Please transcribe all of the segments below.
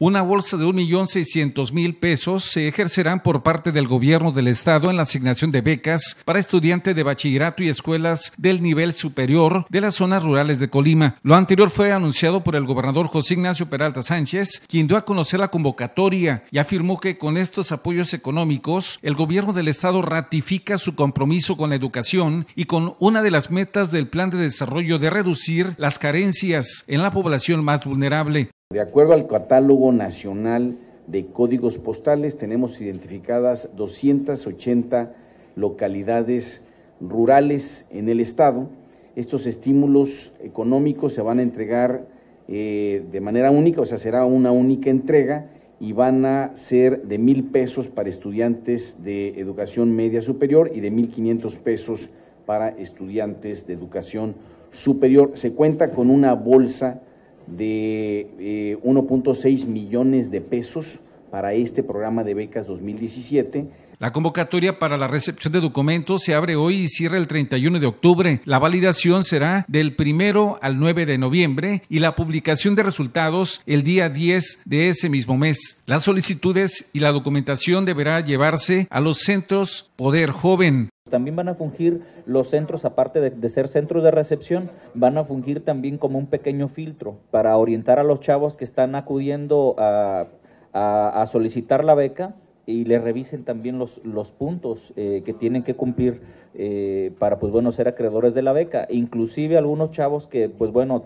Una bolsa de 1.600.000 pesos se ejercerán por parte del gobierno del estado en la asignación de becas para estudiantes de bachillerato y escuelas del nivel superior de las zonas rurales de Colima. Lo anterior fue anunciado por el gobernador José Ignacio Peralta Sánchez, quien dio a conocer la convocatoria y afirmó que con estos apoyos económicos el gobierno del estado ratifica su compromiso con la educación y con una de las metas del plan de desarrollo de reducir las carencias en la población más vulnerable. De acuerdo al catálogo nacional de códigos postales, tenemos identificadas 280 localidades rurales en el estado. Estos estímulos económicos se van a entregar eh, de manera única, o sea, será una única entrega y van a ser de mil pesos para estudiantes de educación media superior y de mil quinientos pesos para estudiantes de educación superior. Se cuenta con una bolsa de 1.6 eh, millones de pesos para este programa de becas 2017. La convocatoria para la recepción de documentos se abre hoy y cierra el 31 de octubre. La validación será del 1 al 9 de noviembre y la publicación de resultados el día 10 de ese mismo mes. Las solicitudes y la documentación deberá llevarse a los centros Poder Joven. También van a fungir los centros, aparte de, ser centros de recepción, van a fungir también como un pequeño filtro para orientar a los chavos que están acudiendo a a, solicitar la beca y le revisen también los, los puntos eh, que tienen que cumplir eh, para, pues bueno, ser acreedores de la beca. Inclusive algunos chavos que, pues bueno,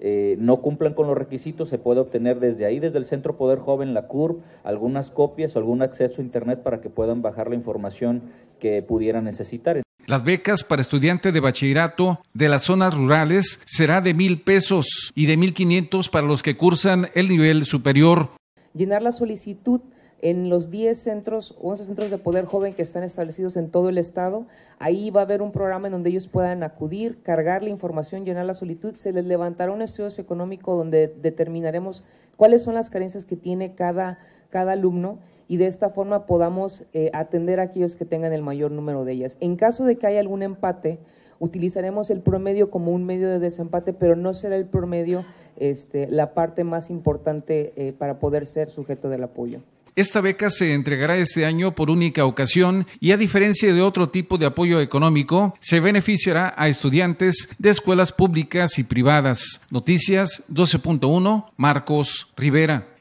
eh, no cumplan con los requisitos, se puede obtener desde ahí, desde el Centro Poder Joven, la CURP, algunas copias o algún acceso a Internet para que puedan bajar la información que pudieran necesitar. Las becas para estudiantes de bachillerato de las zonas rurales será de mil pesos y de mil quinientos para los que cursan el nivel superior llenar la solicitud en los 10 centros, 11 centros de poder joven que están establecidos en todo el estado. Ahí va a haber un programa en donde ellos puedan acudir, cargar la información, llenar la solicitud. Se les levantará un estudio socioeconómico donde determinaremos cuáles son las carencias que tiene cada, cada alumno y de esta forma podamos eh, atender a aquellos que tengan el mayor número de ellas. En caso de que haya algún empate, utilizaremos el promedio como un medio de desempate, pero no será el promedio este, la parte más importante eh, para poder ser sujeto del apoyo. Esta beca se entregará este año por única ocasión y a diferencia de otro tipo de apoyo económico, se beneficiará a estudiantes de escuelas públicas y privadas. Noticias 12.1, Marcos Rivera.